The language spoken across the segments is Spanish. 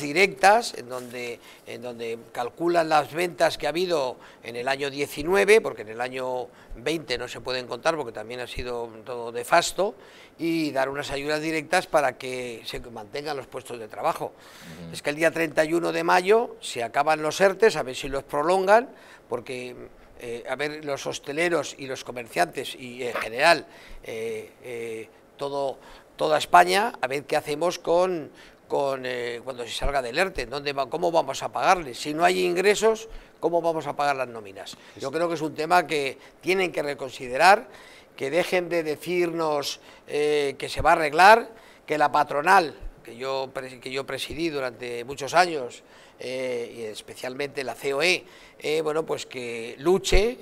directas, en donde, en donde calculan las ventas que ha habido en el año 19, porque en el año 20 no se pueden contar porque también ha sido todo nefasto, y dar unas ayudas directas para que se mantengan los puestos de trabajo. Es que el día 31 de mayo se acaban los ERTES, a ver si los prolongan, porque... Eh, a ver, los hosteleros y los comerciantes y en general eh, eh, todo, toda España, a ver qué hacemos con, con, eh, cuando se salga del ERTE, ¿dónde ¿cómo vamos a pagarle? Si no hay ingresos, ¿cómo vamos a pagar las nóminas? Yo creo que es un tema que tienen que reconsiderar, que dejen de decirnos eh, que se va a arreglar, que la patronal, que yo, que yo presidí durante muchos años, eh, y especialmente la COE, bueno, pues que luche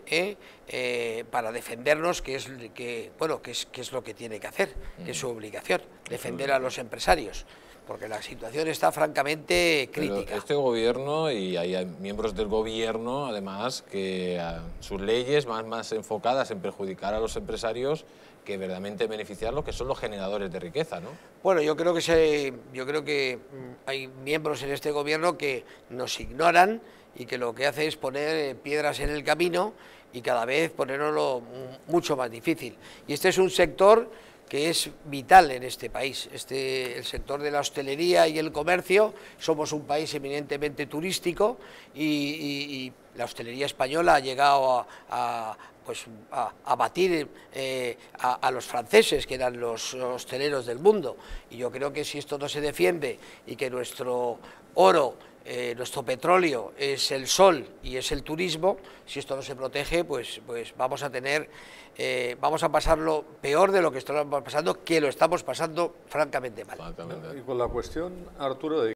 para defendernos, que es, que, bueno, que es, que es lo que tiene que hacer, que es su obligación, defender a los empresarios porque la situación está francamente crítica. este gobierno, y hay miembros del gobierno, además, que ah, sus leyes van más enfocadas en perjudicar a los empresarios que verdaderamente beneficiarlos, que son los generadores de riqueza, ¿no? Bueno, yo creo que, se, yo creo que mm, hay miembros en este gobierno que nos ignoran y que lo que hace es poner eh, piedras en el camino y cada vez ponerlo mucho más difícil. Y este es un sector que es vital en este país. Este, el sector de la hostelería y el comercio, somos un país eminentemente turístico y, la hostelería española ha llegado a, pues a, batir eh, a, los franceses, que eran los hosteleros del mundo. Y yo creo que si esto no se defiende y que nuestro oro, eh, nuestro petróleo es el sol y es el turismo, si esto no se protege, pues, pues vamos a tener, eh, vamos a pasarlo peor de lo que estamos pasando, que lo estamos pasando francamente mal. Y con la cuestión, Arturo, de